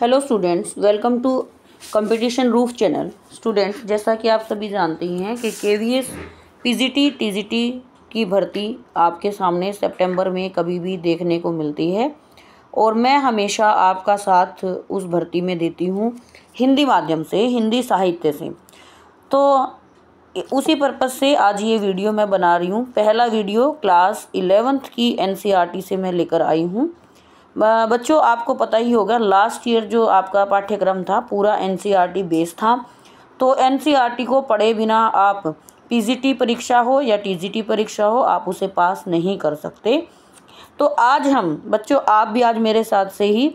hello students welcome to competition roof channel students जैसा कि आप सभी जानते ही हैं कि K V S P G T T G T की भर्ती आपके सामने सितंबर में कभी भी देखने को मिलती है और मैं हमेशा आपका साथ उस भर्ती में देती हूँ हिंदी माध्यम से हिंदी साहित्य से तो उसी पर्पज़ से आज ये वीडियो मैं बना रही हूँ पहला वीडियो क्लास इलेवेंथ की एन e से मैं लेकर आई हूँ बच्चों आपको पता ही होगा लास्ट ईयर जो आपका पाठ्यक्रम था पूरा टी बेस e था तो टी e को पढ़े बिना आप टी परीक्षा हो या टी परीक्षा हो आप उसे पास नहीं कर सकते तो आज हम बच्चों आप भी आज मेरे साथ से ही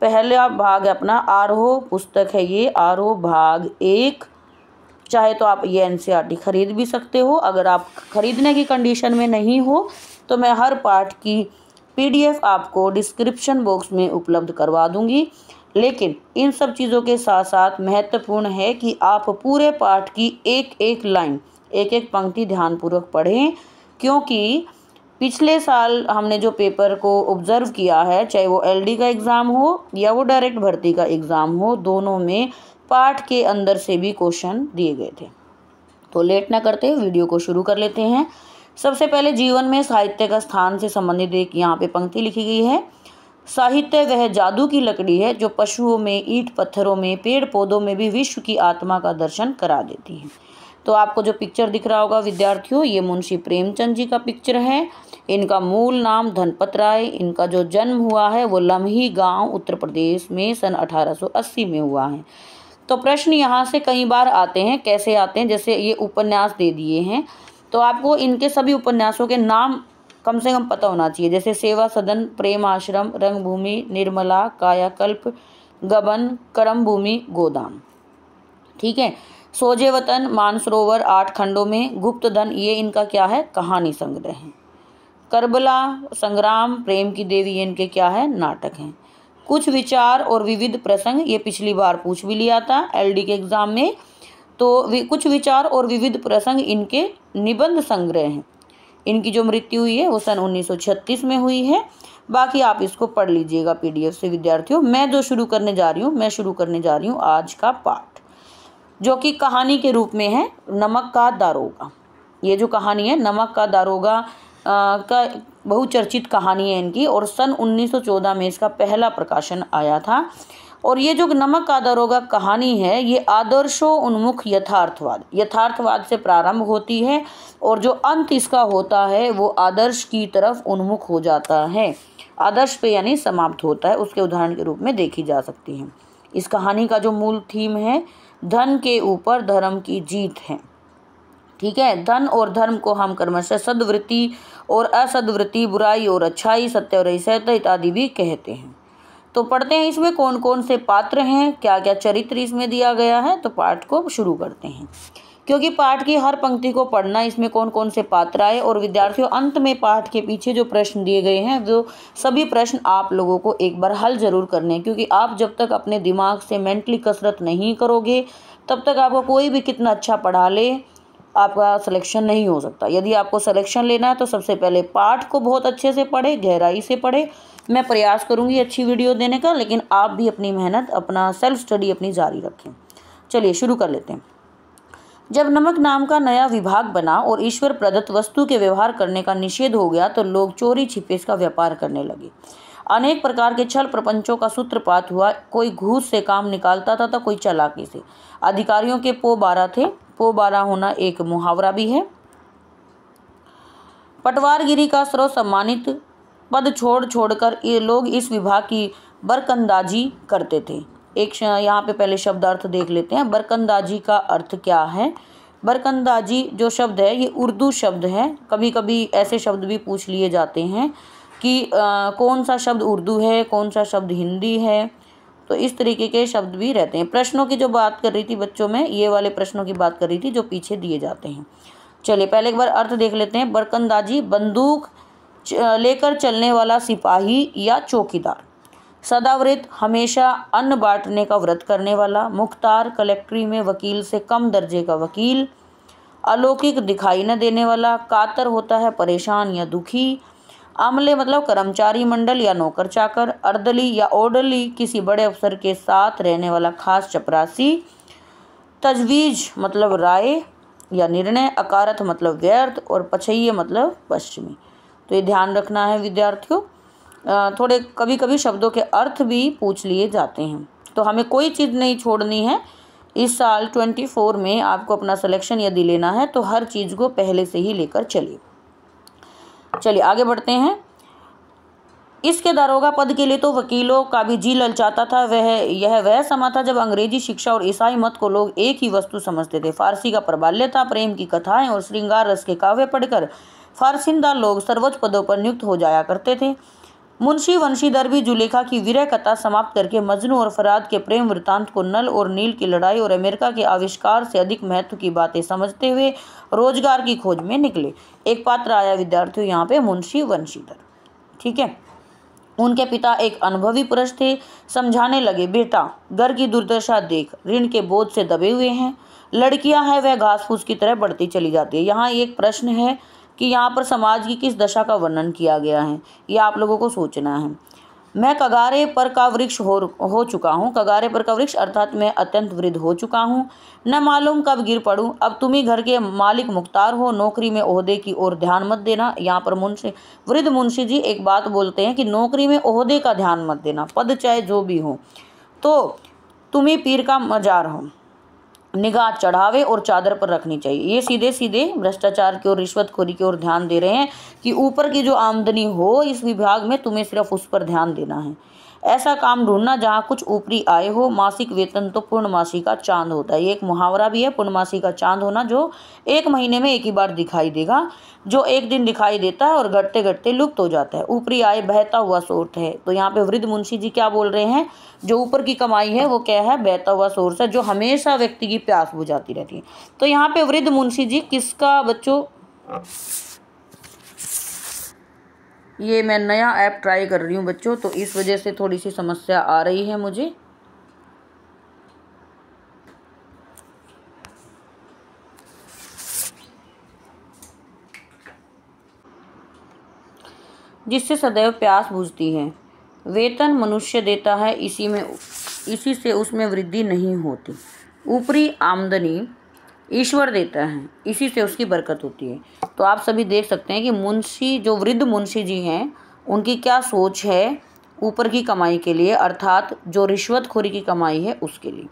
पहला भाग अपना आरोह पुस्तक है ये आरोह भाग एक चाहे तो आप ये एन e ख़रीद भी सकते हो अगर आप ख़रीदने की कंडीशन में नहीं हो तो मैं हर पार्ट की पीडीएफ आपको डिस्क्रिप्शन बॉक्स में उपलब्ध करवा दूंगी लेकिन इन सब चीज़ों के साथ साथ महत्वपूर्ण है कि आप पूरे पाठ की एक एक लाइन एक एक पंक्ति ध्यानपूर्वक पढ़ें क्योंकि पिछले साल हमने जो पेपर को ऑब्जर्व किया है चाहे वो एलडी का एग्ज़ाम हो या वो डायरेक्ट भर्ती का एग्ज़ाम हो दोनों में पाठ के अंदर से भी क्वेश्चन दिए गए थे तो लेट ना करते वीडियो को शुरू कर लेते हैं सबसे पहले जीवन में साहित्य का स्थान से संबंधित एक यहाँ पे पंक्ति लिखी गई है साहित्य वह जादू की लकड़ी है जो पशुओं में ईट पत्थरों में पेड़ पौधों में भी विश्व की आत्मा का दर्शन करा देती है तो आपको जो पिक्चर दिख रहा होगा विद्यार्थियों ये मुंशी प्रेमचंद जी का पिक्चर है इनका मूल नाम धनपत राय इनका जो जन्म हुआ है वो लम्ही गांव उत्तर प्रदेश में सन 1880 में हुआ है तो प्रश्न यहाँ से कई बार आते हैं कैसे आते हैं जैसे ये उपन्यास दे दिए हैं तो आपको इनके सभी उपन्यासों के नाम कम से कम पता होना चाहिए जैसे सेवा सदन प्रेम आश्रम रंगभूमि निर्मला कायाकल्प गबन करम भूमि गोदाम ठीक है सोजे वतन मानसरोवर आठ खंडों में गुप्त धन ये इनका क्या है कहानी संग्रह है करबला संग्राम प्रेम की देवी ये इनके क्या है नाटक हैं कुछ विचार और विविध प्रसंग ये पिछली बार पूछ भी लिया था एलडी के एग्ज़ाम में तो कुछ विचार और विविध प्रसंग इनके निबंध संग्रह हैं इनकी जो मृत्यु हुई है वो सन 1936 में हुई है बाकी आप इसको पढ़ लीजिएगा पीडीएफ से विद्यार्थियों मैं जो शुरू करने जा रही हूँ मैं शुरू करने जा रही हूँ आज का पाठ जो कि कहानी के रूप में है नमक का दारोगा ये जो कहानी है नमक का दारोगा आ, का बहुचर्चित कहानी है इनकी और सन 1914 में इसका पहला प्रकाशन आया था और ये जो नमक आदरों का कहानी है ये आदर्शो उन्मुख यथार्थवाद यथार्थवाद से प्रारंभ होती है और जो अंत इसका होता है वो आदर्श की तरफ उन्मुख हो जाता है आदर्श पे यानी समाप्त होता है उसके उदाहरण के रूप में देखी जा सकती है इस कहानी का जो मूल थीम है धन के ऊपर धर्म की जीत है ठीक है धन और धर्म को हम कर्मश सदवृत्ति और असदवृत्ति बुराई और अच्छाई सत्य और सत्य इत्यादि भी कहते हैं तो पढ़ते हैं इसमें कौन कौन से पात्र हैं क्या क्या चरित्र इसमें दिया गया है तो पाठ को शुरू करते हैं क्योंकि पाठ की हर पंक्ति को पढ़ना इसमें कौन कौन से पात्र आए और विद्यार्थियों अंत में पाठ के पीछे जो प्रश्न दिए गए हैं वो सभी प्रश्न आप लोगों को एक बार हल जरूर करने हैं क्योंकि आप जब तक अपने दिमाग से मेंटली कसरत नहीं करोगे तब तक आपको कोई भी कितना अच्छा पढ़ा ले आपका सिलेक्शन नहीं हो सकता यदि आपको सिलेक्शन लेना है तो सबसे पहले पाठ को बहुत अच्छे से पढ़े गहराई से पढ़े मैं प्रयास करूँगी अच्छी वीडियो देने का लेकिन आप भी अपनी मेहनत अपना सेल्फ स्टडी अपनी जारी रखें चलिए शुरू कर लेते हैं जब नमक नाम का नया विभाग बना और ईश्वर प्रदत्त वस्तु के व्यवहार करने का निषेध हो गया तो लोग चोरी छिपे इसका व्यापार करने लगे अनेक प्रकार के छल प्रपंचों का सूत्रपात हुआ कोई घूस से काम निकालता था तो कोई चलाकी से अधिकारियों के पो बारा थे पो बारा होना एक मुहावरा भी है पटवारगिरी का सर्व सम्मानित पद छोड़ छोड़कर ये लोग इस विभाग की बरकंदाजी करते थे एक यहाँ पे पहले शब्द अर्थ देख लेते हैं बरकंदाजी का अर्थ क्या है बरकंदाजी जो शब्द है ये उर्दू शब्द है कभी कभी ऐसे शब्द भी पूछ लिए जाते हैं कि आ, कौन सा शब्द उर्दू है कौन सा शब्द हिंदी है तो इस तरीके के शब्द भी रहते हैं प्रश्नों की जो बात कर रही थी बच्चों में ये वाले प्रश्नों की बात कर रही थी जो पीछे दिए जाते हैं चलिए पहले एक बार अर्थ देख लेते हैं बरकंदाजी बंदूक लेकर चलने वाला सिपाही या चौकीदार सदाव्रत हमेशा अन्न बांटने का व्रत करने वाला मुख्तार कलेक्ट्री में वकील से कम दर्जे का वकील अलौकिक दिखाई न देने वाला कातर होता है परेशान या दुखी अमले मतलब कर्मचारी मंडल या नौकर चाकर अर्दली या ओडली किसी बड़े अफसर के साथ रहने वाला खास चपरासी तजवीज मतलब राय या निर्णय अकारत मतलब व्यर्थ और पछैये मतलब पश्चिमी तो ये ध्यान रखना है विद्यार्थियों थोड़े कभी कभी शब्दों के अर्थ भी पूछ लिए जाते हैं तो हमें कोई चीज़ नहीं छोड़नी है इस साल ट्वेंटी फोर में आपको अपना सिलेक्शन यदि लेना है तो हर चीज़ को पहले से ही लेकर चलिए चलिए आगे बढ़ते हैं इसके दारोगा पद के लिए तो वकीलों का भी जी ललचाता था वह यह वह समा था जब अंग्रेजी शिक्षा और ईसाई मत को लोग एक ही वस्तु समझते थे फारसी का प्रबाल्य था प्रेम की कथाएं और श्रृंगार रस के काव्य पढ़कर फारसिंदा लोग सर्वोच्च पदों पर नियुक्त हो जाया करते थे मुंशी वंशीधर भी जुलेखा की विरह कथा समाप्त करके मजनू और फराद के प्रेम वृतांत को नल और नील की लड़ाई और अमेरिका के आविष्कार से अधिक महत्व की बातें समझते हुए रोजगार की खोज में निकले एक पात्र आया विद्यार्थियों यहाँ पे मुंशी वंशीधर ठीक है उनके पिता एक अनुभवी पुरुष थे समझाने लगे बेटा घर की दुर्दशा देख ऋण के बोझ से दबे हुए हैं लड़कियां हैं वह घास फूस की तरह बढ़ती चली जाती है यहाँ एक प्रश्न है कि यहाँ पर समाज की किस दशा का वर्णन किया गया है ये आप लोगों को सोचना है मैं कगारे पर का वृक्ष हो हो चुका हूँ कगारे पर का वृक्ष अर्थात मैं अत्यंत वृद्ध हो चुका हूँ न मालूम कब गिर पड़ूँ अब तुम ही घर के मालिक मुख्तार हो नौकरी में ओहदे की ओर ध्यान मत देना यहाँ पर मुंशी वृद्ध मुंशी जी एक बात बोलते हैं कि नौकरी में ओहदे का ध्यान मत देना पद चाहे जो भी हो तो तुम्हें पीर का मजार हो निगाह चढ़ावे और चादर पर रखनी चाहिए ये सीधे सीधे भ्रष्टाचार की ओर रिश्वतखोरी की ओर ध्यान दे रहे हैं कि ऊपर की जो आमदनी हो इस विभाग में तुम्हें सिर्फ उस पर ध्यान देना है ऐसा काम ढूंढना जहाँ कुछ ऊपरी आए हो मासिक वेतन तो पूर्णमासी का चांद होता है ये एक मुहावरा भी है पूर्णमासी का चांद होना जो एक महीने में एक ही बार दिखाई देगा जो एक दिन दिखाई देता है और घटते घटते लुप्त हो जाता है ऊपरी आय बहता हुआ सोर्स है तो यहाँ पे वृद्ध मुंशी जी क्या बोल रहे हैं जो ऊपर की कमाई है वो क्या है बहता हुआ सोर्स है जो हमेशा व्यक्ति की प्यास बुझाती रहती है तो यहाँ पे वृद्ध मुंशी जी किसका बच्चों ये मैं नया ऐप ट्राई कर रही हूँ बच्चों तो इस वजह से थोड़ी सी समस्या आ रही है मुझे जिससे सदैव प्यास बुझती है वेतन मनुष्य देता है इसी में इसी से उसमें वृद्धि नहीं होती ऊपरी आमदनी ईश्वर देता है इसी से उसकी बरकत होती है तो आप सभी देख सकते हैं कि मुंशी जो वृद्ध मुंशी जी हैं उनकी क्या सोच है ऊपर की कमाई के लिए अर्थात जो रिश्वतखोरी की कमाई है उसके लिए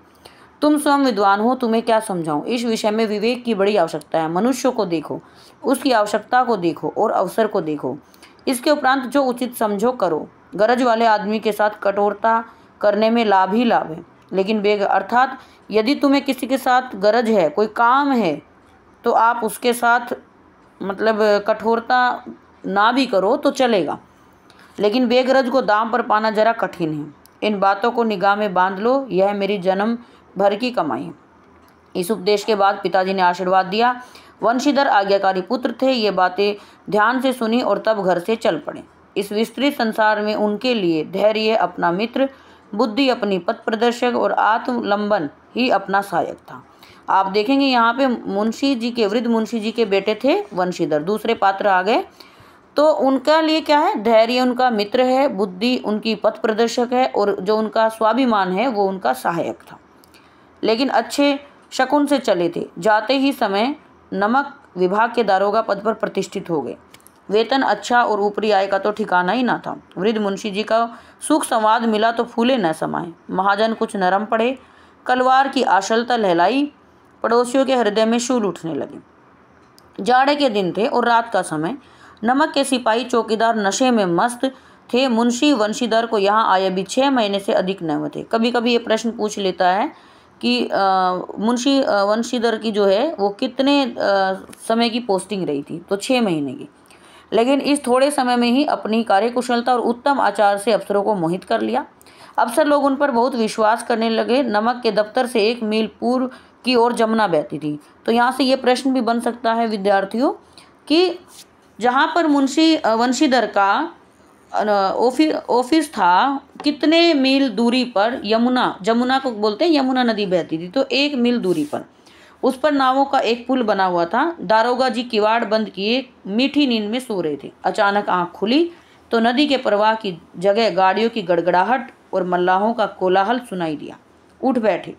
तुम स्वयं विद्वान हो तुम्हें क्या समझाऊं इस विषय में विवेक की बड़ी आवश्यकता है मनुष्य को देखो उसकी आवश्यकता को देखो और अवसर को देखो इसके उपरांत जो उचित समझो करो गरज वाले आदमी के साथ कठोरता करने में लाभ ही लाभ है लेकिन बेग अर्थात यदि तुम्हें किसी के साथ गरज है कोई काम है तो आप उसके साथ मतलब कठोरता ना भी करो तो चलेगा लेकिन बेगरज को दाम पर पाना जरा कठिन है इन बातों को निगाह में बांध लो यह मेरी जन्म भर की कमाई है इस उपदेश के बाद पिताजी ने आशीर्वाद दिया वंशीधर आज्ञाकारी पुत्र थे ये बातें ध्यान से सुनी और तब घर से चल पड़े इस विस्तृत संसार में उनके लिए धैर्य अपना मित्र बुद्धि अपनी पथ प्रदर्शक और आत्मलंबन ही अपना सहायक था आप देखेंगे यहाँ पे मुंशी जी के वृद्ध मुंशी जी के बेटे थे वंशीधर दूसरे पात्र आ गए तो उनका लिए क्या है धैर्य उनका मित्र है बुद्धि उनकी पथ प्रदर्शक है और जो उनका स्वाभिमान है वो उनका सहायक था लेकिन अच्छे शकुन से चले थे जाते ही समय नमक विभाग के दारोगा पद पर प्रतिष्ठित हो गए वेतन अच्छा और ऊपरी आय का तो ठिकाना ही ना था वृद्ध मुंशी जी का सुख संवाद मिला तो फूले न समाये महाजन कुछ नरम पड़े कलवार की आशलता लहलाई पड़ोसियों के हृदय में शूल उठने लगे जाड़े के दिन थे और रात का समय नमक के सिपाही चौकीदार नशे में मस्त थे मुंशी वंशीधर को यहाँ आए भी छः महीने से अधिक न होते थे कभी कभी ये प्रश्न पूछ लेता है कि मुंशी वंशीधर की जो है वो कितने आ, समय की पोस्टिंग रही थी तो छः महीने की लेकिन इस थोड़े समय में ही अपनी कार्यकुशलता और उत्तम आचार से अफसरों को मोहित कर लिया अफसर लोग उन पर बहुत विश्वास करने लगे नमक के दफ्तर से एक मील पूर्व की ओर जमुना बहती थी तो यहाँ से ये प्रश्न भी बन सकता है विद्यार्थियों कि जहाँ पर मुंशी वंशीधर का ऑफिस ऑफिस था कितने मील दूरी पर यमुना जमुना को बोलते हैं यमुना नदी बहती थी तो एक मील दूरी पर उस पर नावों का एक पुल बना हुआ था दारोगा जी किवाड़ बंद किए मीठी नींद में सो रहे थे अचानक आँख खुली तो नदी के प्रवाह की जगह गाड़ियों की गड़गड़ाहट और मल्लाहों का कोलाहल सुनाई दिया उठ बैठे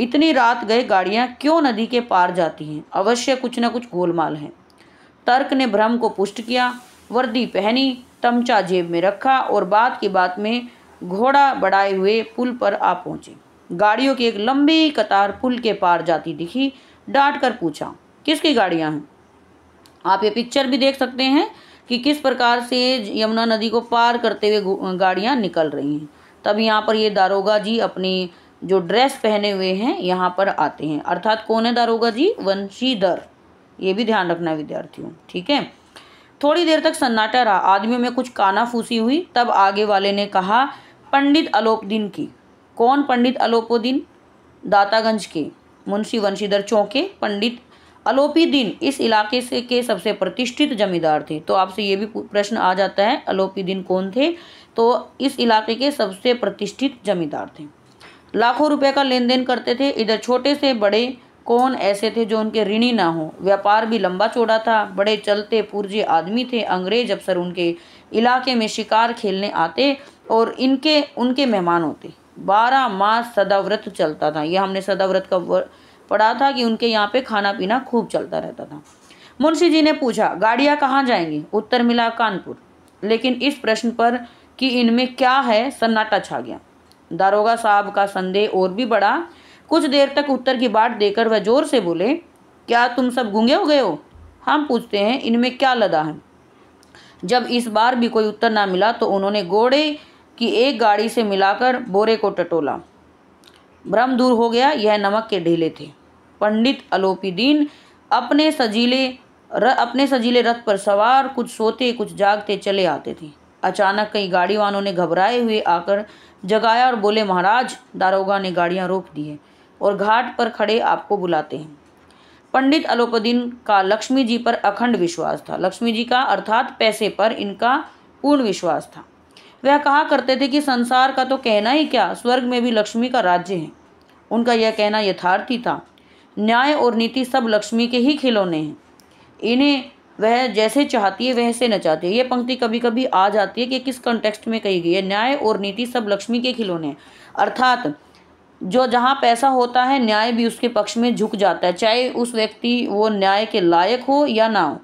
इतनी रात गए गाड़ियाँ क्यों नदी के पार जाती हैं अवश्य कुछ न कुछ गोलमाल है तर्क ने भ्रम को पुष्ट किया वर्दी पहनी तमचा जेब में रखा और बात की बात में घोड़ा बढ़ाए हुए पुल पर आ पहुँचे गाड़ियों की एक लंबी कतार पुल के पार जाती दिखी डांट कर पूछा किसकी गाड़ियाँ हैं आप ये पिक्चर भी देख सकते हैं कि किस प्रकार से यमुना नदी को पार करते हुए गाड़ियाँ निकल रही हैं तब यहाँ पर ये दारोगा जी अपनी जो ड्रेस पहने हुए हैं यहाँ पर आते हैं अर्थात कौन है दारोगा जी वंशीधर ये भी ध्यान रखना है विद्यार्थियों ठीक है थोड़ी देर तक सन्नाटा रहा आदमियों में कुछ कानाफूसी हुई तब आगे वाले ने कहा पंडित अलोपदीन की कौन पंडित अलोपोदीन दातागंज के मुंशी वंशीधर चौके पंडित अलोपीदीन इस इलाके से के सबसे प्रतिष्ठित जमींदार थे तो आपसे ये भी प्रश्न आ जाता है अलोपीदीन कौन थे तो इस इलाके के सबसे प्रतिष्ठित जमींदार थे लाखों रुपए का लेन देन करते थे इधर छोटे से बड़े कौन ऐसे थे जो उनके ऋणी ना हो व्यापार भी लंबा चौड़ा था बड़े चलते पुर्जे आदमी थे अंग्रेज अफसर उनके इलाके में शिकार खेलने आते और इनके उनके मेहमान होते बारह मास सदाव्रत चलता था यह हमने सदाव्रत का पढ़ा था कि उनके यहाँ पे खाना पीना खूब चलता रहता था मुंशी जी ने पूछा गाड़ियाँ कहाँ जाएंगी उत्तर मिला कानपुर लेकिन इस प्रश्न पर कि इनमें क्या है सन्नाटा छा गया दारोगा साहब का संदेह और भी बढ़ा कुछ देर तक उत्तर की बाट देकर वह जोर से बोले क्या तुम सब गूंगे हो गए हो हम पूछते हैं इनमें क्या लदा है जब इस बार भी कोई उत्तर ना मिला तो उन्होंने घोड़े की एक गाड़ी से मिलाकर बोरे को टटोला भ्रम दूर हो गया यह नमक के ढीले थे पंडित दीन अपने सजीले र, अपने सजीले रथ पर सवार कुछ सोते कुछ जागते चले आते थे अचानक कई गाड़ी वालों ने घबराए हुए आकर जगाया और बोले महाराज दारोगा ने गाड़ियाँ रोक दी है और घाट पर खड़े आपको बुलाते हैं पंडित अलोपदीन का लक्ष्मी जी पर अखंड विश्वास था लक्ष्मी जी का अर्थात पैसे पर इनका पूर्ण विश्वास था वह कहा करते थे कि संसार का तो कहना ही क्या स्वर्ग में भी लक्ष्मी का राज्य है उनका यह कहना यथार्थी था न्याय और नीति सब लक्ष्मी के ही खिलौने हैं इन्हें वह जैसे चाहती है वैसे नचाती है ये पंक्ति कभी कभी आ जाती है कि किस कंटेक्स्ट में कही गई है न्याय और नीति सब लक्ष्मी के खिलौने अर्थात जो जहाँ पैसा होता है न्याय भी उसके पक्ष में झुक जाता है चाहे उस व्यक्ति वो न्याय के लायक हो या ना हो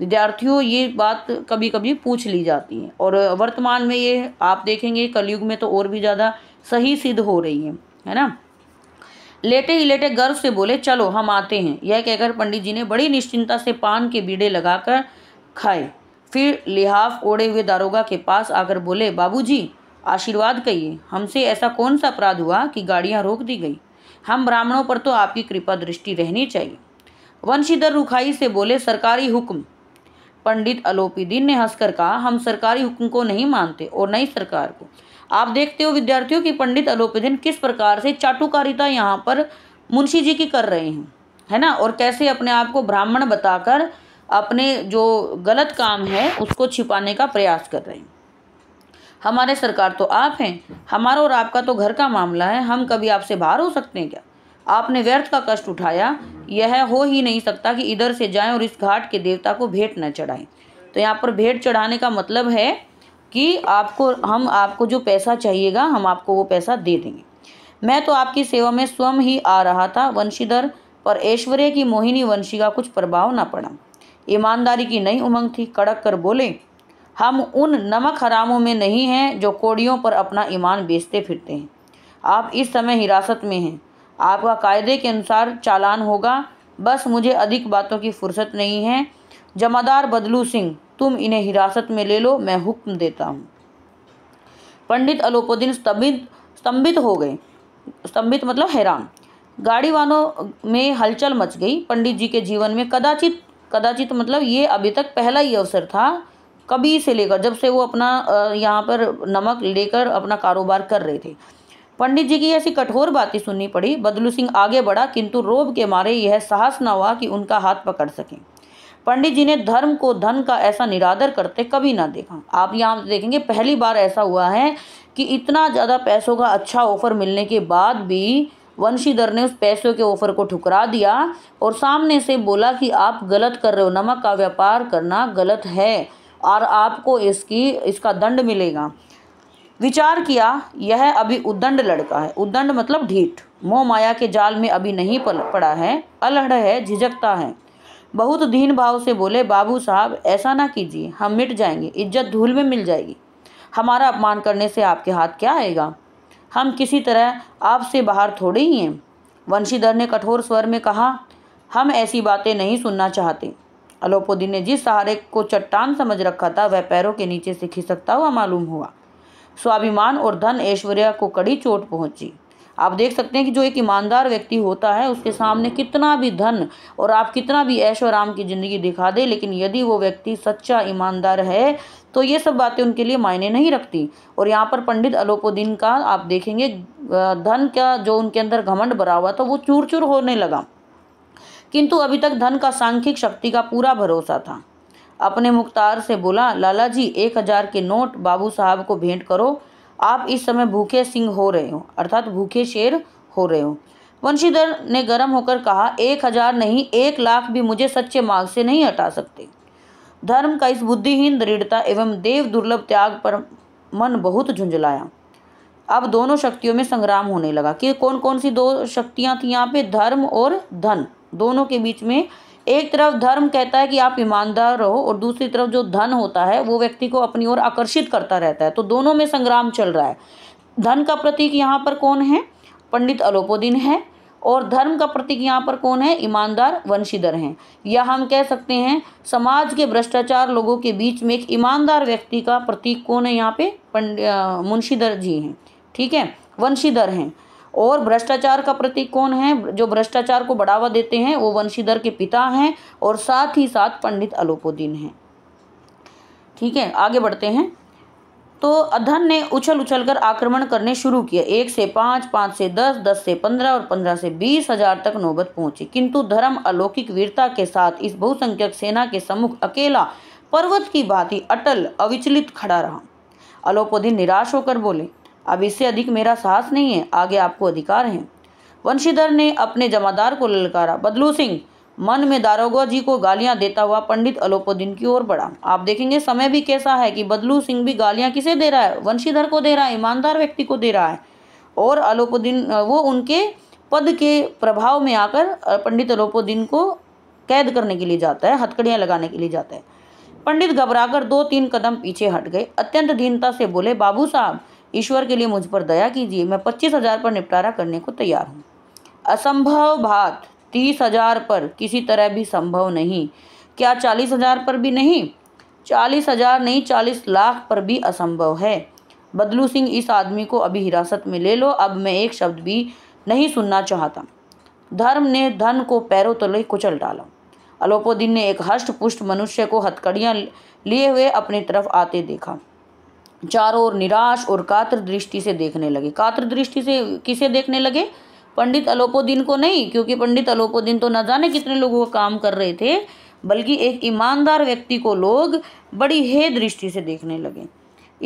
विद्यार्थियों ये बात कभी कभी पूछ ली जाती है और वर्तमान में ये आप देखेंगे कलयुग में तो और भी ज़्यादा सही सिद्ध हो रही है है ना लेटे ही लेटे गर्व से बोले चलो हम आते हैं यह कहकर पंडित जी ने बड़ी निश्चिंता से पान के बीड़े लगाकर खाए फिर लिहाफ ओढ़े हुए दारोगा के पास आकर बोले बाबूजी आशीर्वाद कहिए हमसे ऐसा कौन सा अपराध हुआ कि गाड़ियाँ रोक दी गई हम ब्राह्मणों पर तो आपकी कृपा दृष्टि रहनी चाहिए वंशीधर रुखाई से बोले सरकारी हुक्म पंडित दीन ने हंसकर कहा हम सरकारी हुक्म को नहीं मानते और नई सरकार को आप देखते हो विद्यार्थियों कि पंडित अलोपजन किस प्रकार से चाटुकारिता यहाँ पर मुंशी जी की कर रहे हैं है ना और कैसे अपने आप को ब्राह्मण बताकर अपने जो गलत काम है उसको छिपाने का प्रयास कर रहे हैं हमारे सरकार तो आप हैं हमारा और आपका तो घर का मामला है हम कभी आपसे बाहर हो सकते हैं क्या आपने व्यर्थ का कष्ट उठाया यह हो ही नहीं सकता कि इधर से जाएं और इस घाट के देवता को भेंट न चढ़ाएं तो यहाँ पर भेंट चढ़ाने का मतलब है कि आपको हम आपको जो पैसा चाहिएगा हम आपको वो पैसा दे देंगे मैं तो आपकी सेवा में स्वयं ही आ रहा था वंशीधर पर ऐश्वर्य की मोहिनी वंशी का कुछ प्रभाव न पड़ा ईमानदारी की नई उमंग थी कड़क कर बोले हम उन नमक हरामों में नहीं हैं जो कोड़ियों पर अपना ईमान बेचते फिरते हैं आप इस समय हिरासत में हैं आपका कायदे के अनुसार चालान होगा बस मुझे अधिक बातों की फुर्सत नहीं है जमादार बदलू सिंह तुम इन्हें हिरासत में ले लो मैं हुक्म देता हूँ पंडित अलोपुद्दीन स्तंभित स्तंभित हो गए स्तंभित मतलब हैरान गाड़ी वालों में हलचल मच गई पंडित जी के जीवन में कदाचित कदाचित मतलब ये अभी तक पहला ही अवसर था कभी से लेकर जब से वो अपना यहाँ पर नमक लेकर अपना कारोबार कर रहे थे पंडित जी की ऐसी कठोर बातें सुननी पड़ी बदलू सिंह आगे बढ़ा किंतु रोब के मारे यह साहस न हुआ कि उनका हाथ पकड़ सकें पंडित जी ने धर्म को धन का ऐसा निरादर करते कभी ना देखा आप यहाँ देखेंगे पहली बार ऐसा हुआ है कि इतना ज़्यादा पैसों का अच्छा ऑफर मिलने के बाद भी वंशीधर ने उस पैसों के ऑफर को ठुकरा दिया और सामने से बोला कि आप गलत कर रहे हो नमक का व्यापार करना गलत है और आपको इसकी इसका दंड मिलेगा विचार किया यह अभी उद्दंड लड़का है उद्दंड मतलब ढीठ मोह माया के जाल में अभी नहीं पड़ा है अलहड़ है झिझकता है बहुत दीन भाव से बोले बाबू साहब ऐसा ना कीजिए हम मिट जाएंगे इज्जत धूल में मिल जाएगी हमारा अपमान करने से आपके हाथ क्या आएगा हम किसी तरह आपसे बाहर थोड़े ही हैं वंशीधर ने कठोर स्वर में कहा हम ऐसी बातें नहीं सुनना चाहते अलोपोदी ने जिस सहारे को चट्टान समझ रखा था वह पैरों के नीचे से खिसकता हुआ मालूम हुआ स्वाभिमान और धन ऐश्वर्या को कड़ी चोट पहुंची आप देख सकते हैं कि जो एक ईमानदार व्यक्ति होता है उसके सामने कितना भी धन और आप कितना भी ऐश आराम की ज़िंदगी दिखा दे लेकिन यदि वो व्यक्ति सच्चा ईमानदार है तो ये सब बातें उनके लिए मायने नहीं रखती और यहाँ पर पंडित अलोपोदीन का आप देखेंगे धन का जो उनके अंदर घमंड भरा हुआ था वो चूर चूर होने लगा किंतु अभी तक धन का सांख्यिक शक्ति का पूरा भरोसा था अपने मुख्तार से बोला लाला जी एक हज़ार के नोट बाबू साहब को भेंट करो आप इस समय भूखे सिंह हो रहे हो अर्थात भूखे शेर हो रहे हो वंशीधर ने गर्म होकर कहा एक हजार नहीं एक लाख भी मुझे सच्चे मार्ग से नहीं हटा सकते धर्म का इस बुद्धिहीन दृढ़ता एवं देव दुर्लभ त्याग पर मन बहुत झुंझलाया अब दोनों शक्तियों में संग्राम होने लगा कि कौन कौन सी दो शक्तियां थी यहाँ पे धर्म और धन दोनों के बीच में एक तरफ धर्म कहता है कि आप ईमानदार रहो और दूसरी तरफ जो धन होता है वो व्यक्ति को अपनी ओर आकर्षित करता रहता है तो दोनों में संग्राम चल रहा है धन का प्रतीक यहाँ पर कौन है पंडित अलोपोदीन है और धर्म का प्रतीक यहाँ पर कौन है ईमानदार वंशीधर हैं या हम कह सकते हैं समाज के भ्रष्टाचार लोगों के बीच में एक ईमानदार व्यक्ति का प्रतीक कौन है यहाँ पे पंड मुंशीधर जी हैं ठीक है वंशीधर हैं और भ्रष्टाचार का प्रतीक कौन है जो भ्रष्टाचार को बढ़ावा देते हैं वो वंशीधर के पिता हैं और साथ ही साथ पंडित अलोपोदीन हैं ठीक है आगे बढ़ते हैं तो अधन ने उछल उछल कर आक्रमण करने शुरू किया एक से पाँच पाँच से दस दस से पंद्रह और पंद्रह से बीस हजार तक नौबत पहुंची किंतु धर्म अलौकिक वीरता के साथ इस बहुसंख्यक सेना के सम्मुख अकेला पर्वत की भांति अटल अविचलित खड़ा रहा अलोपोधि निराश होकर बोले अब इससे अधिक मेरा साहस नहीं है आगे आपको अधिकार है वंशीधर ने अपने जमादार को ललकारा बदलू सिंह मन में दारोगा जी को गालियां देता हुआ पंडित अलोपुद्दीन की ओर बढ़ा आप देखेंगे समय भी कैसा है कि बदलू सिंह भी गालियां किसे दे रहा है वंशीधर को दे रहा है ईमानदार व्यक्ति को दे रहा है और अलोपुद्दीन वो उनके पद के प्रभाव में आकर पंडित अलोपुद्दीन को कैद करने के लिए जाता है हथकड़ियाँ लगाने के लिए जाता है पंडित घबराकर दो तीन कदम पीछे हट गए अत्यंत दीनता से बोले बाबू साहब ईश्वर के लिए मुझ पर दया कीजिए मैं पच्चीस हजार पर निपटारा करने को तैयार हूँ असंभव बात तीस हजार पर किसी तरह भी संभव नहीं क्या चालीस हजार पर भी नहीं चालीस हजार नहीं चालीस लाख पर भी असंभव है बदलू सिंह इस आदमी को अभी हिरासत में ले लो अब मैं एक शब्द भी नहीं सुनना चाहता धर्म ने धन को पैरों तले कुचल डाला अलोपोदीन ने एक हष्ट पुष्ट मनुष्य को हथकड़ियाँ लिए हुए अपनी तरफ आते देखा चारों ओर निराश और कातर दृष्टि से देखने लगे कातर दृष्टि से किसे देखने लगे पंडित अलोपोदीन को नहीं क्योंकि पंडित अलोपोदीन तो न जाने कितने लोगों का काम कर रहे थे बल्कि एक ईमानदार व्यक्ति को लोग बड़ी हे दृष्टि से देखने लगे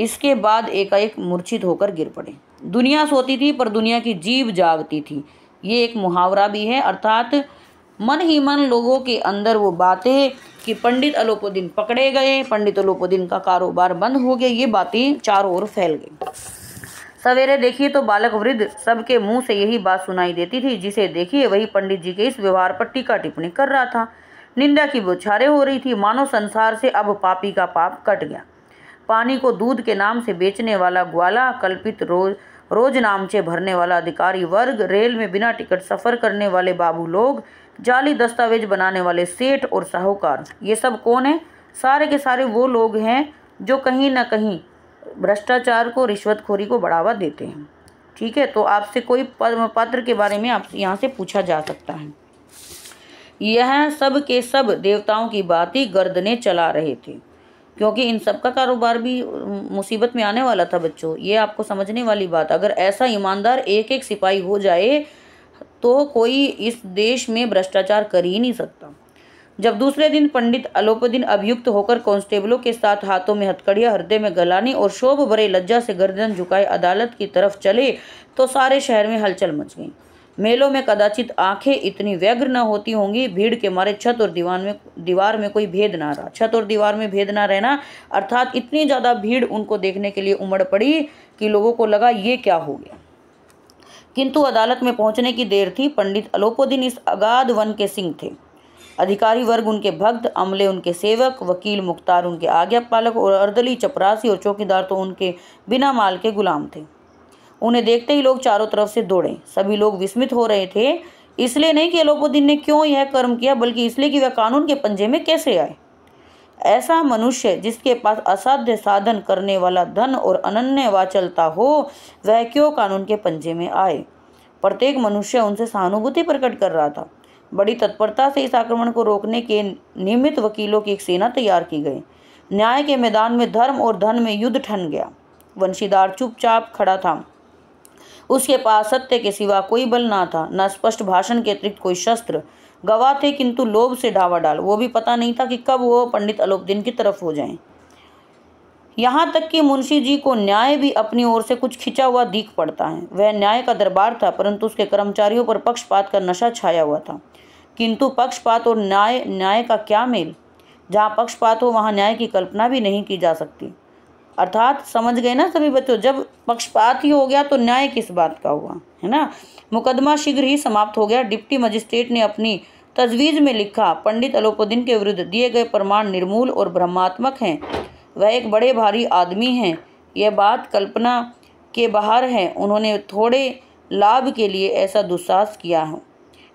इसके बाद एकाएक मूर्छित होकर गिर पड़े दुनिया सोती थी पर दुनिया की जीव जागती थी ये एक मुहावरा भी है अर्थात मन ही मन लोगों के अंदर वो बातें कि पंडित अलोपुद्दीन पकड़े गए पंडित अलोपुद्दीन का कारोबार बंद हो गया ये बातें चारों ओर फैल गई सवेरे देखिए तो बालक वृद्ध सबके मुंह से यही बात सुनाई देती थी जिसे देखिए वही पंडित जी के इस व्यवहार पर टीका टिप्पणी कर रहा था निंदा की बुछारे हो रही थी मानो संसार से अब पापी का पाप कट गया पानी को दूध के नाम से बेचने वाला ग्वाला कल्पित रोज रोज नामचे भरने वाला अधिकारी वर्ग रेल में बिना टिकट सफ़र करने वाले बाबू लोग जाली दस्तावेज बनाने वाले सेठ और साहूकार ये सब कौन है सारे के सारे वो लोग हैं जो कहीं ना कहीं भ्रष्टाचार को रिश्वतखोरी को बढ़ावा देते हैं ठीक है तो आपसे कोई पत्र के बारे में आपसे यहाँ से पूछा जा सकता है यह सब के सब देवताओं की बात ही गर्दने चला रहे थे क्योंकि इन सब का कारोबार भी मुसीबत में आने वाला था बच्चों ये आपको समझने वाली बात अगर ऐसा ईमानदार एक एक सिपाही हो जाए तो कोई इस देश में भ्रष्टाचार कर ही नहीं सकता जब दूसरे दिन पंडित अलोपदिन अभियुक्त होकर कांस्टेबलों के साथ हाथों में हथकड़िया हृदय में गलानी और शोभ भरे लज्जा से गर्दन झुकाए अदालत की तरफ चले तो सारे शहर में हलचल मच गई मेलों में कदाचित आंखें इतनी व्यग्र न होती होंगी भीड़ के मारे छत और दीवार में दीवार में कोई भेद ना रहा छत और दीवार में भेद ना रहना अर्थात इतनी ज़्यादा भीड़ उनको देखने के लिए उमड़ पड़ी कि लोगों को लगा ये क्या हो गया किंतु अदालत में पहुंचने की देर थी पंडित अलोपोदिन इस अगाध वन के सिंह थे अधिकारी वर्ग उनके भक्त अमले उनके सेवक वकील मुख्तार उनके आज्ञा पालक और अर्दली चपरासी और चौकीदार तो उनके बिना माल के गुलाम थे उन्हें देखते ही लोग चारों तरफ से दौड़े सभी लोग विस्मित हो रहे थे इसलिए नहीं कि अलोपुद्दीन ने क्यों यह कर्म किया बल्कि इसलिए कि वह कानून के पंजे में कैसे आए ऐसा मनुष्य जिसके पास असाध्य साधन करने वाला धन और अनन्य वाचलता हो वह क्यों कानून के पंजे में आए प्रत्येक मनुष्य उनसे सहानुभूति प्रकट कर रहा था बड़ी तत्परता से इस आक्रमण को रोकने के नियमित वकीलों की एक सेना तैयार की गई न्याय के मैदान में धर्म और धन में युद्ध ठन गया वंशीदार चुपचाप खड़ा था उसके पास सत्य के सिवा कोई बल ना था न स्पष्ट भाषण के अतिरिक्त कोई शस्त्र गवाह थे किंतु लोभ से डावा डाल वो भी पता नहीं था कि कब वो पंडित अलोपदीन की तरफ हो जाएं यहाँ तक कि मुंशी जी को न्याय भी अपनी ओर से कुछ खिंचा हुआ दिख पड़ता है वह न्याय का दरबार था परंतु उसके कर्मचारियों पर पक्षपात का नशा छाया हुआ था किंतु पक्षपात और न्याय न्याय का क्या मेल जहाँ पक्षपात हो वहाँ न्याय की कल्पना भी नहीं की जा सकती अर्थात समझ गए ना सभी बच्चों जब पक्षपात ही हो गया तो न्याय किस बात का हुआ है ना मुकदमा शीघ्र ही समाप्त हो गया डिप्टी मजिस्ट्रेट ने अपनी तजवीज़ में लिखा पंडित अलोपुद्दीन के विरुद्ध दिए गए प्रमाण निर्मूल और ब्रह्मात्मक हैं वह एक बड़े भारी आदमी हैं यह बात कल्पना के बाहर है उन्होंने थोड़े लाभ के लिए ऐसा दुस्साहस किया हो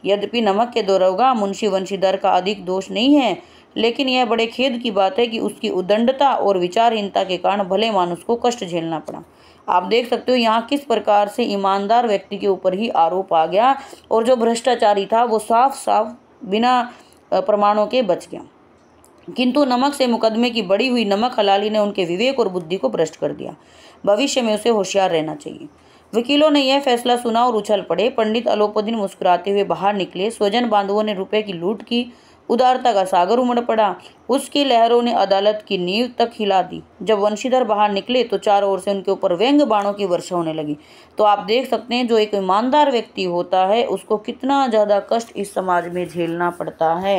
यद्यपि नमक के दरोगा मुंशी वंशीधर का अधिक दोष नहीं है लेकिन यह बड़े खेद की बात है कि उसकी उदंडता और विचारहीनता के कारण भले मानुष को कष्ट झेलना पड़ा आप देख सकते हो यहाँ किस प्रकार से ईमानदार व्यक्ति के ऊपर ही आरोप आ गया और जो भ्रष्टाचारी था वो साफ साफ बिना प्रमाणों के बच गया किंतु नमक से मुकदमे की बढ़ी हुई नमक हलाली ने उनके विवेक और बुद्धि को भ्रष्ट कर दिया भविष्य में उसे होशियार रहना चाहिए वकीलों ने यह फैसला सुना और उछल पड़े पंडित अलोपदीन मुस्कुराते हुए बाहर निकले स्वजन बांधवों ने रुपए की लूट की उदारता का सागर उमड़ पड़ा उसकी लहरों ने अदालत की नींव तक हिला दी जब वंशीधर बाहर निकले तो चारों ओर से उनके ऊपर व्यंग बाणों की वर्षा होने लगी तो आप देख सकते हैं जो एक ईमानदार व्यक्ति होता है उसको कितना ज़्यादा कष्ट इस समाज में झेलना पड़ता है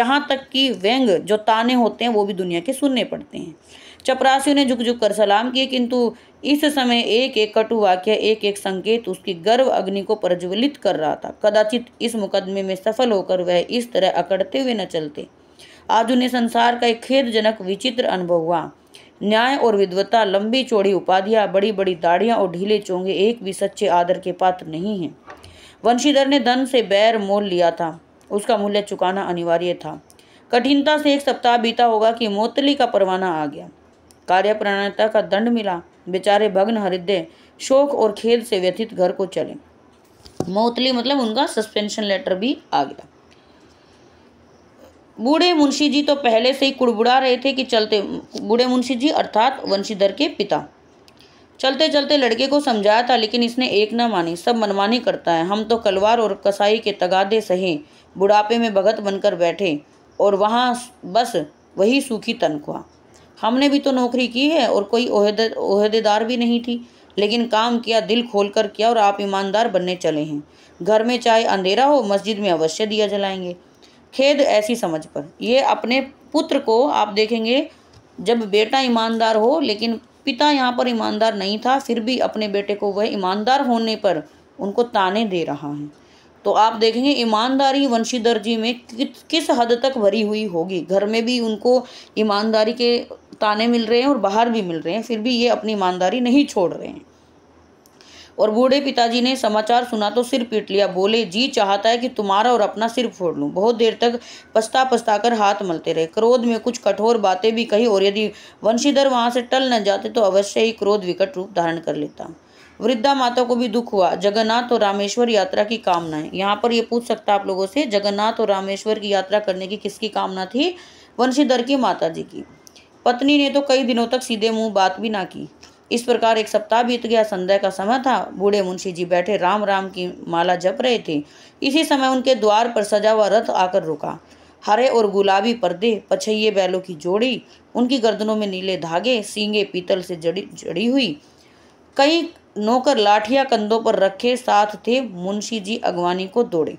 यहाँ तक कि व्यंग जो ताने होते हैं वो भी दुनिया के सुनने पड़ते हैं चपरासियों ने झुक झुक कर सलाम किए किंतु इस समय एक एक कटु वाक्य एक एक संकेत उसकी गर्व अग्नि को प्रज्वलित कर रहा था कदाचित इस मुकदमे में सफल होकर वह इस तरह अकड़ते हुए न चलते आज उन्हें संसार का एक खेदजनक विचित्र अनुभव हुआ न्याय और विद्वता लंबी चौड़ी उपाधियां बड़ी बड़ी दाढ़ियां और ढीले चोंगे एक भी सच्चे आदर के पात्र नहीं हैं वंशीधर ने धन से बैर मोल लिया था उसका मूल्य चुकाना अनिवार्य था कठिनता से एक सप्ताह बीता होगा कि मोतली का परवाना आ गया कार्य का दंड मिला बेचारे भग्न हृदय शोक और खेद से व्यथित घर को चले मोतली मतलब उनका सस्पेंशन लेटर भी आ गया बूढ़े मुंशी जी तो पहले से ही कुड़बुड़ा रहे थे कि चलते बूढ़े मुंशी जी अर्थात वंशीधर के पिता चलते चलते लड़के को समझाया था लेकिन इसने एक ना मानी सब मनमानी करता है हम तो कलवार और कसाई के तगादे सहे बुढ़ापे में भगत बनकर बैठे और वहाँ बस वही सूखी तनख्वाह हमने भी तो नौकरी की है और कोई ओहदेदार भी नहीं थी लेकिन काम किया दिल खोल कर किया और आप ईमानदार बनने चले हैं घर में चाहे अंधेरा हो मस्जिद में अवश्य दिया जलाएंगे खेद ऐसी समझ पर ये अपने पुत्र को आप देखेंगे जब बेटा ईमानदार हो लेकिन पिता यहाँ पर ईमानदार नहीं था फिर भी अपने बेटे को वह ईमानदार होने पर उनको ताने दे रहा है तो आप देखेंगे ईमानदारी वंशीधर जी में कि, किस हद तक भरी हुई होगी घर में भी उनको ईमानदारी के ताने मिल रहे हैं और बाहर भी मिल रहे हैं फिर भी ये अपनी ईमानदारी नहीं छोड़ रहे हैं और बूढ़े पिताजी ने समाचार सुना तो सिर पीट लिया बोले जी चाहता है कि तुम्हारा और अपना सिर फोड़ लूँ बहुत देर तक पछता पछता कर हाथ मलते रहे क्रोध में कुछ कठोर बातें भी कही और यदि वंशीधर वहाँ से टल न जाते तो अवश्य ही क्रोध विकट रूप धारण कर लेता वृद्धा माता को भी दुख हुआ जगन्नाथ और रामेश्वर यात्रा की कामना है यहाँ पर ये पूछ सकता आप लोगों से जगन्नाथ और रामेश्वर की यात्रा करने की किसकी कामना थी वंशीधर की माता जी की पत्नी ने तो कई दिनों तक सीधे मुंह बात भी ना की इस प्रकार एक सप्ताह बीत गया संध्या का समय था बूढ़े मुंशी जी बैठे राम राम की माला जप रहे थे इसी समय उनके द्वार पर सजा हुआ रथ आकर रुका हरे और गुलाबी पर्दे पछैये बैलों की जोड़ी उनकी गर्दनों में नीले धागे सींगे पीतल से जड़ी जड़ी हुई कई नौकर लाठिया कंधों पर रखे साथ थे मुंशी जी अगवानी को दौड़े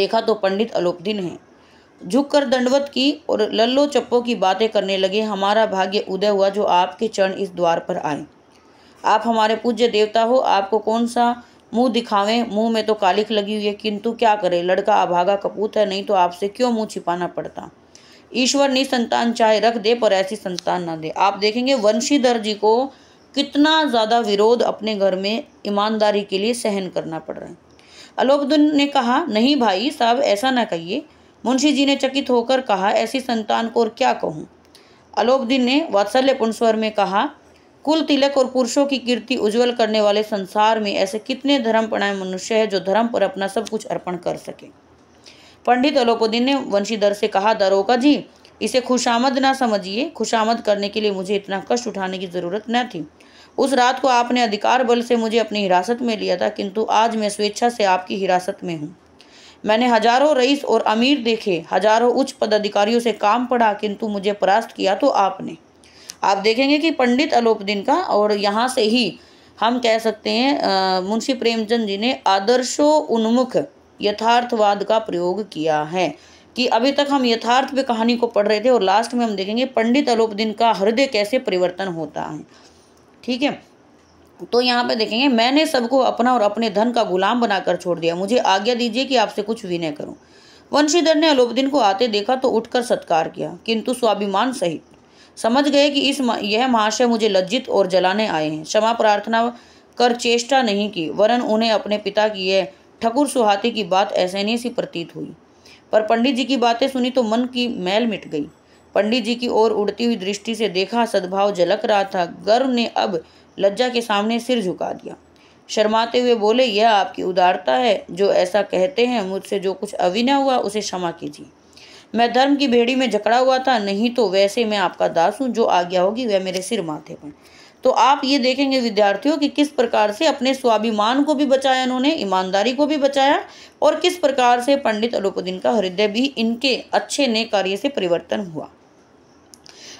देखा तो पंडित अलोपदीन हैं झुककर दंडवत की और लल्लो चप्पो की बातें करने लगे हमारा भाग्य उदय हुआ जो आपके चरण इस द्वार पर आए आप हमारे पूज्य देवता हो आपको कौन सा मुंह दिखावे मुंह में तो कालिख लगी हुई है किंतु क्या करे लड़का अभागा कपूत है नहीं तो आपसे क्यों मुंह छिपाना पड़ता ईश्वर ने संतान चाहे रख दे पर ऐसी संतान ना दे आप देखेंगे वंशीधर जी को कितना ज़्यादा विरोध अपने घर में ईमानदारी के लिए सहन करना पड़ रहा है अलोकदुन ने कहा नहीं भाई साहब ऐसा ना कहिए मुंशी जी ने चकित होकर कहा ऐसी संतान को और क्या कहूँ अलोपदीन ने वात्सल्यपूर्ण स्वर में कहा कुल तिलक और पुरुषों की कीर्ति उज्जवल करने वाले संसार में ऐसे कितने धर्म प्रणाय मनुष्य हैं जो धर्म पर अपना सब कुछ अर्पण कर सके पंडित अलोपदीन ने वंशीधर से कहा दरोगा जी इसे खुशामद ना समझिए खुशामद करने के लिए मुझे इतना कष्ट उठाने की ज़रूरत न थी उस रात को आपने अधिकार बल से मुझे अपनी हिरासत में लिया था किंतु आज मैं स्वेच्छा से आपकी हिरासत में हूँ मैंने हजारों रईस और अमीर देखे हजारों उच्च पदाधिकारियों से काम पड़ा किंतु मुझे परास्त किया तो आपने आप देखेंगे कि पंडित अलोपदीन का और यहाँ से ही हम कह सकते हैं मुंशी प्रेमचंद जी ने आदर्शो उन्मुख यथार्थवाद का प्रयोग किया है कि अभी तक हम यथार्थ पे कहानी को पढ़ रहे थे और लास्ट में हम देखेंगे पंडित अलोपदीन का हृदय कैसे परिवर्तन होता है ठीक है तो यहाँ पे देखेंगे मैंने सबको अपना और अपने धन का गुलाम बनाकर छोड़ दिया मुझे आज्ञा दीजिए कि आपसे कुछ विनय करूँ वंशीधर ने अलोपदीन को आते देखा तो उठकर सत्कार किया किंतु स्वाभिमान सहित समझ गए कि इस यह महाशय मुझे लज्जित और जलाने आए हैं क्षमा प्रार्थना कर चेष्टा नहीं की वरन उन्हें अपने पिता की यह ठकुर सुहाते की बात ऐसे सी प्रतीत हुई पर पंडित जी की बातें सुनी तो मन की मैल मिट गई पंडित जी की ओर उड़ती हुई दृष्टि से देखा सद्भाव झलक रहा था गर्व ने अब लज्जा के सामने सिर झुका दिया शर्माते हुए बोले यह आपकी उदारता है जो ऐसा कहते हैं मुझसे जो कुछ अविनय हुआ उसे क्षमा कीजिए मैं धर्म की भेड़ी में जकड़ा हुआ था नहीं तो वैसे मैं आपका दास हूँ जो आज्ञा होगी वह मेरे सिर माथे पर तो आप ये देखेंगे विद्यार्थियों कि किस प्रकार से अपने स्वाभिमान को भी बचाया इन्होंने ईमानदारी को भी बचाया और किस प्रकार से पंडित अलोपुद्दीन का हृदय भी इनके अच्छे नए कार्य से परिवर्तन हुआ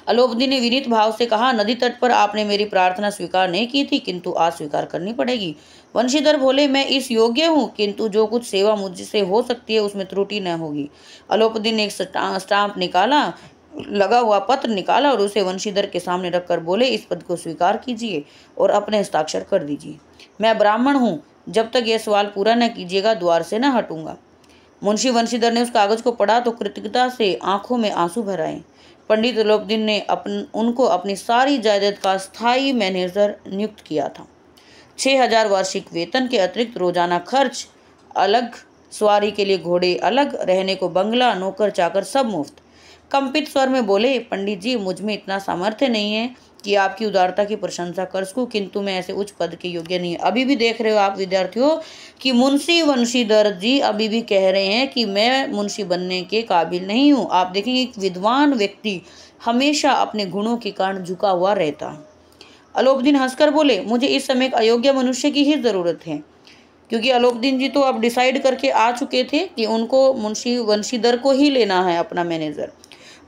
अलोपदी ने विनीत भाव से कहा नदी तट पर आपने मेरी प्रार्थना स्वीकार नहीं की थी किंतु आज स्वीकार करनी पड़ेगी वंशीधर बोले मैं इस योग्य हूँ किंतु जो कुछ सेवा मुझसे हो सकती है उसमें त्रुटि न होगी अलोपदी ने एक स्टाम्प निकाला लगा हुआ पत्र निकाला और उसे वंशीधर के सामने रखकर बोले इस पद को स्वीकार कीजिए और अपने हस्ताक्षर कर दीजिए मैं ब्राह्मण हूँ जब तक यह सवाल पूरा न कीजिएगा द्वार से न हटूंगा मुंशी वंशीधर ने उस कागज को पढ़ा तो कृतज्ञता से आंखों में आंसू भराए पंडित अलाउद्दीन ने अपन उनको अपनी सारी जायदाद का स्थायी मैनेजर नियुक्त किया था छः हजार वार्षिक वेतन के अतिरिक्त रोजाना खर्च अलग सवारी के लिए घोड़े अलग रहने को बंगला नौकर चाकर सब मुफ्त कंपित स्वर में बोले पंडित जी मुझ में इतना सामर्थ्य नहीं है कि आपकी उदारता की प्रशंसा कर सकूँ किंतु मैं ऐसे उच्च पद के योग्य नहीं अभी भी देख रहे हो आप विद्यार्थियों कि मुंशी वंशीधर जी अभी भी कह रहे हैं कि मैं मुंशी बनने के काबिल नहीं हूँ आप देखेंगे एक विद्वान व्यक्ति हमेशा अपने गुणों के कारण झुका हुआ रहता है अलोकदीन हंसकर बोले मुझे इस समय एक अयोग्य मनुष्य की ही ज़रूरत है क्योंकि अलोकदीन जी तो अब डिसाइड करके आ चुके थे कि उनको मुंशी वंशीधर को ही लेना है अपना मैनेजर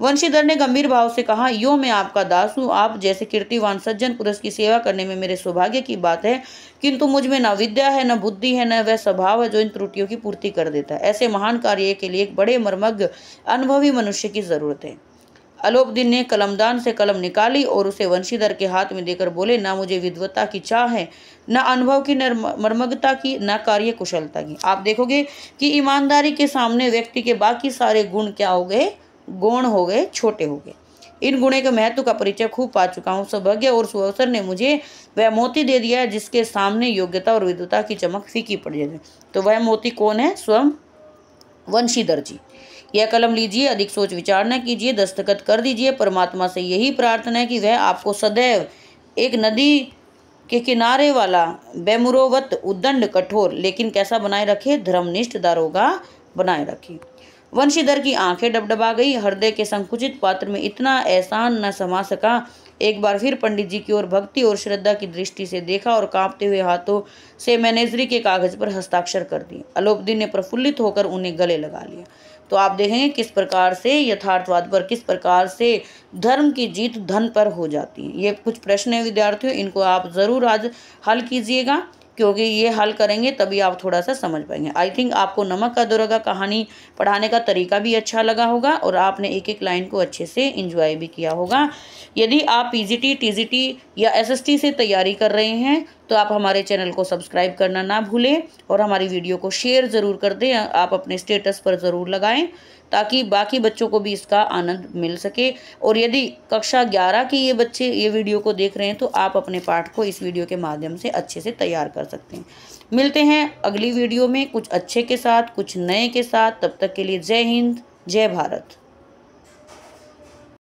वंशीधर ने गंभीर भाव से कहा यो मैं आपका दास हूँ आप जैसे कीर्तिवान सज्जन पुरुष की सेवा करने में मेरे सौभाग्य की बात है किंतु मुझ में न विद्या है न बुद्धि है न वह स्वभाव है जो इन त्रुटियों की पूर्ति कर देता है ऐसे महान कार्य के लिए एक बड़े मर्मज्ञ अनुभवी मनुष्य की ज़रूरत है अलोपदीन ने कलमदान से कलम निकाली और उसे वंशीधर के हाथ में देकर बोले ना मुझे विद्वत्ता की चाह है न अनुभव की मर्मज्ञता की न कार्य कुशलता की आप देखोगे कि ईमानदारी के सामने व्यक्ति के बाकी सारे गुण क्या हो गए गौण हो गए छोटे हो गए इन गुणे के महत्व का परिचय खूब पा चुका हूँ सौभाग्य और सुअवसर ने मुझे वह मोती दे दिया जिसके सामने योग्यता और विद्वता की चमक फीकी पड़ जाए तो वह मोती कौन है स्वयं वंशीधर जी यह कलम लीजिए अधिक सोच विचार न कीजिए दस्तखत कर दीजिए परमात्मा से यही प्रार्थना है कि वह आपको सदैव एक नदी के किनारे वाला बेमुरोवत उदंड कठोर लेकिन कैसा बनाए रखे धर्मनिष्ठ दारोगा बनाए रखे वंशीधर की आंखें डबडबा गई हृदय के संकुचित पात्र में इतना एहसान न समा सका एक बार फिर पंडित जी की ओर भक्ति और श्रद्धा की दृष्टि से देखा और कांपते हुए हाथों से मैनेजरी के कागज पर हस्ताक्षर कर दिए अलोपदी ने प्रफुल्लित होकर उन्हें गले लगा लिया तो आप देखेंगे किस प्रकार से यथार्थवाद पर किस प्रकार से धर्म की जीत धन पर हो जाती है ये कुछ प्रश्न है विद्यार्थियों इनको आप ज़रूर आज हल कीजिएगा क्योंकि ये हल करेंगे तभी आप थोड़ा सा समझ पाएंगे आई थिंक आपको नमक का दुर्गा कहानी पढ़ाने का तरीका भी अच्छा लगा होगा और आपने एक एक लाइन को अच्छे से इंजॉय भी किया होगा यदि आप पीजीटी टीजीटी या एसएसटी से तैयारी कर रहे हैं तो आप हमारे चैनल को सब्सक्राइब करना ना भूलें और हमारी वीडियो को शेयर ज़रूर कर दें आप अपने स्टेटस पर ज़रूर लगाएँ ताकि बाकी बच्चों को भी इसका आनंद मिल सके और यदि कक्षा ग्यारह के ये बच्चे ये वीडियो को देख रहे हैं तो आप अपने पाठ को इस वीडियो के माध्यम से अच्छे से तैयार कर सकते हैं मिलते हैं अगली वीडियो में कुछ अच्छे के साथ कुछ नए के साथ तब तक के लिए जय हिंद जय भारत